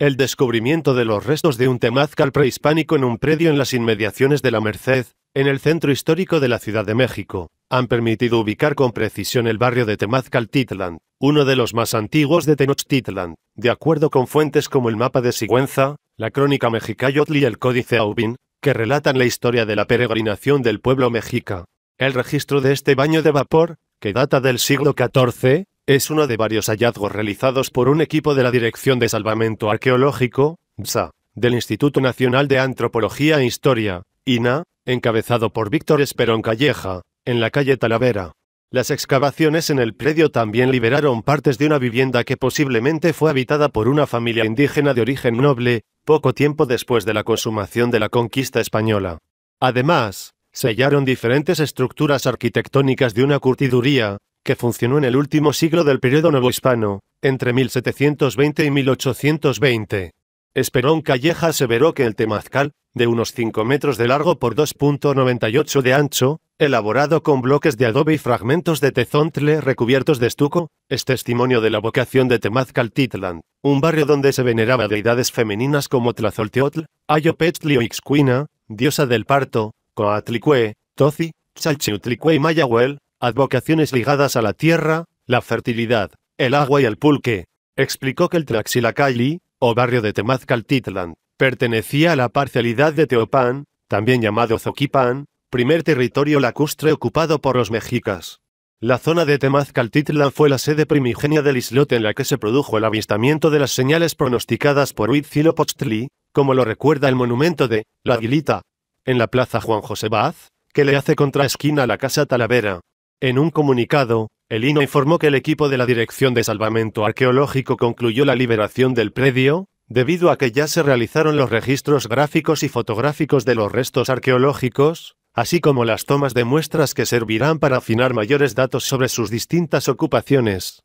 El descubrimiento de los restos de un temazcal prehispánico en un predio en las inmediaciones de la Merced, en el centro histórico de la Ciudad de México, han permitido ubicar con precisión el barrio de Temazcal Titlan, uno de los más antiguos de Tenochtitlan, de acuerdo con fuentes como el mapa de Sigüenza, la crónica mexicayotl y el códice Aubin, que relatan la historia de la peregrinación del pueblo mexica. El registro de este baño de vapor, que data del siglo XIV, es uno de varios hallazgos realizados por un equipo de la Dirección de Salvamento Arqueológico, BSA, del Instituto Nacional de Antropología e Historia, INA, encabezado por Víctor Esperón Calleja, en la calle Talavera. Las excavaciones en el predio también liberaron partes de una vivienda que posiblemente fue habitada por una familia indígena de origen noble, poco tiempo después de la consumación de la conquista española. Además, sellaron diferentes estructuras arquitectónicas de una curtiduría, que funcionó en el último siglo del periodo hispano, entre 1720 y 1820. Esperón Calleja aseveró que el temazcal, de unos 5 metros de largo por 2.98 de ancho, elaborado con bloques de adobe y fragmentos de tezontle recubiertos de estuco, es testimonio de la vocación de Temazcal Titlan, un barrio donde se veneraba deidades femeninas como Tlazolteotl, Ayopetli o Ixcuina, diosa del parto, Coatlicue, Tozi, Chalchiutlicue y Mayahuel, advocaciones ligadas a la tierra, la fertilidad, el agua y el pulque. Explicó que el Tlaxilacayli, o barrio de Temazcaltitlán, pertenecía a la parcialidad de Teopán, también llamado Zoquipán, primer territorio lacustre ocupado por los mexicas. La zona de Temazcaltitlán fue la sede primigenia del islote en la que se produjo el avistamiento de las señales pronosticadas por Huitzilopochtli, como lo recuerda el monumento de La Aguilita, en la plaza Juan José Baz, que le hace contraesquina a la casa Talavera. En un comunicado, el INO informó que el equipo de la Dirección de Salvamento Arqueológico concluyó la liberación del predio, debido a que ya se realizaron los registros gráficos y fotográficos de los restos arqueológicos, así como las tomas de muestras que servirán para afinar mayores datos sobre sus distintas ocupaciones.